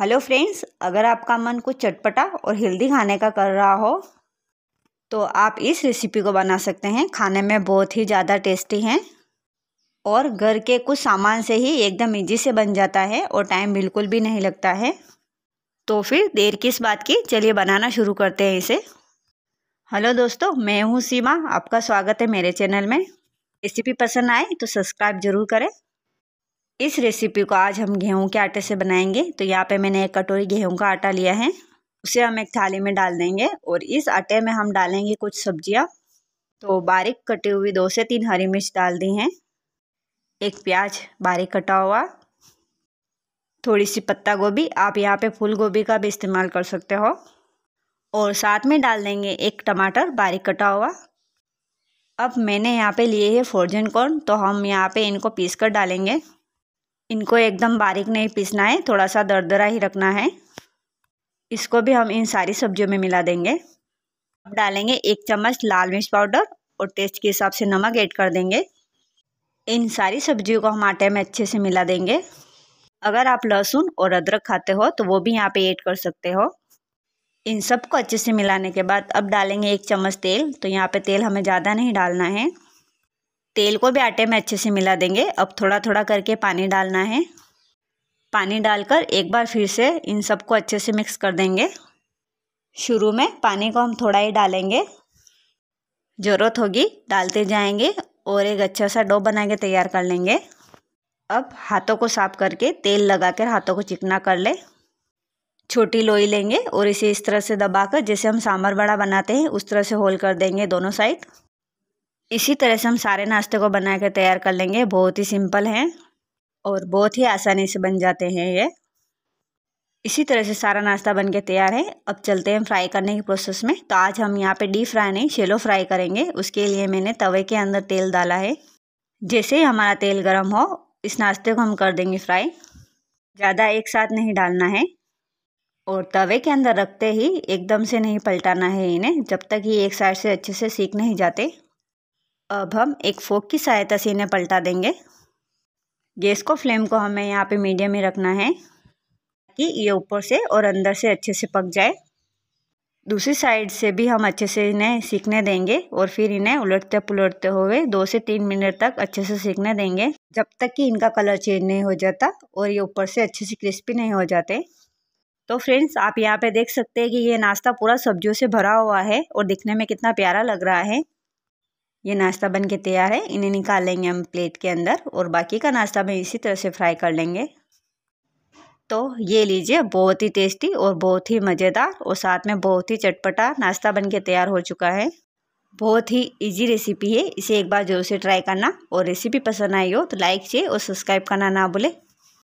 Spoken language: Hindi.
हेलो फ्रेंड्स अगर आपका मन कुछ चटपटा और हेल्दी खाने का कर रहा हो तो आप इस रेसिपी को बना सकते हैं खाने में बहुत ही ज़्यादा टेस्टी हैं और घर के कुछ सामान से ही एकदम इजी से बन जाता है और टाइम बिल्कुल भी नहीं लगता है तो फिर देर किस बात की चलिए बनाना शुरू करते हैं इसे हेलो दोस्तों मैं हूँ सीमा आपका स्वागत है मेरे चैनल में रेसिपी पसंद आए तो सब्सक्राइब जरूर करें इस रेसिपी को आज हम गेहूं के आटे से बनाएंगे तो यहाँ पे मैंने एक कटोरी गेहूं का आटा लिया है उसे हम एक थाली में डाल देंगे और इस आटे में हम डालेंगे कुछ सब्जियाँ तो बारीक कटी हुई दो से तीन हरी मिर्च डाल दी हैं एक प्याज बारीक कटा हुआ थोड़ी सी पत्ता गोभी आप यहाँ पे फूल गोभी का भी इस्तेमाल कर सकते हो और साथ में डाल देंगे एक टमाटर बारीक कटा हुआ अब मैंने यहाँ पे लिए है फोर्जन कॉर्न तो हम यहाँ पे इनको पीस कर डालेंगे इनको एकदम बारीक नहीं पीसना है थोड़ा सा दरदरा ही रखना है इसको भी हम इन सारी सब्जियों में मिला देंगे अब डालेंगे एक चम्मच लाल मिर्च पाउडर और टेस्ट के हिसाब से नमक ऐड कर देंगे इन सारी सब्जियों को हम आटे में अच्छे से मिला देंगे अगर आप लहसुन और अदरक खाते हो तो वो भी यहाँ पे ऐड कर सकते हो इन सबको अच्छे से मिलाने के बाद अब डालेंगे एक चम्मच तेल तो यहाँ पे तेल हमें ज़्यादा नहीं डालना है तेल को भी आटे में अच्छे से मिला देंगे अब थोड़ा थोड़ा करके पानी डालना है पानी डालकर एक बार फिर से इन सबको अच्छे से मिक्स कर देंगे शुरू में पानी को हम थोड़ा ही डालेंगे ज़रूरत होगी डालते जाएंगे और एक अच्छा सा डो बना के तैयार कर लेंगे अब हाथों को साफ करके तेल लगाकर हाथों को चिकना कर ले छोटी लोई लेंगे और इसे इस तरह से दबाकर जैसे हम सांभर बड़ा बनाते हैं उस तरह से होल कर देंगे दोनों साइड इसी तरह से हम सारे नाश्ते को बना के तैयार कर लेंगे बहुत ही सिंपल हैं और बहुत ही आसानी से बन जाते हैं ये इसी तरह से सारा नाश्ता बन के तैयार है अब चलते हैं फ्राई करने के प्रोसेस में तो आज हम यहाँ पे डीप फ्राई नहीं शेलो फ्राई करेंगे उसके लिए मैंने तवे के अंदर तेल डाला है जैसे ही हमारा तेल गर्म हो इस नाश्ते को हम कर देंगे फ्राई ज़्यादा एक साथ नहीं डालना है और तवे के अंदर रखते ही एकदम से नहीं पलटाना है इन्हें जब तक ये एक साइड से अच्छे से सीख नहीं जाते अब हम एक फोक की सहायता से इन्हें पलटा देंगे गैस को फ्लेम को हमें यहाँ पे मीडियम में रखना है ताकि ये ऊपर से और अंदर से अच्छे से पक जाए दूसरी साइड से भी हम अच्छे से इन्हें सीखने देंगे और फिर इन्हें उलटते पुलटते हुए दो से तीन मिनट तक अच्छे से सीखने देंगे जब तक कि इनका कलर चेंज नहीं हो जाता और ये ऊपर से अच्छे से क्रिस्पी नहीं हो जाते तो फ्रेंड्स आप यहाँ पे देख सकते हैं कि ये नाश्ता पूरा सब्जियों से भरा हुआ है और दिखने में कितना प्यारा लग रहा है ये नाश्ता बन के तैयार है इन्हें निकाल लेंगे हम प्लेट के अंदर और बाकी का नाश्ता भी इसी तरह से फ्राई कर लेंगे तो ये लीजिए बहुत ही टेस्टी और बहुत ही मज़ेदार और साथ में बहुत ही चटपटा नाश्ता बन के तैयार हो चुका है बहुत ही इजी रेसिपी है इसे एक बार जरूर से ट्राई करना और रेसिपी पसंद आई हो तो लाइक शेयर और सब्सक्राइब करना ना भूलें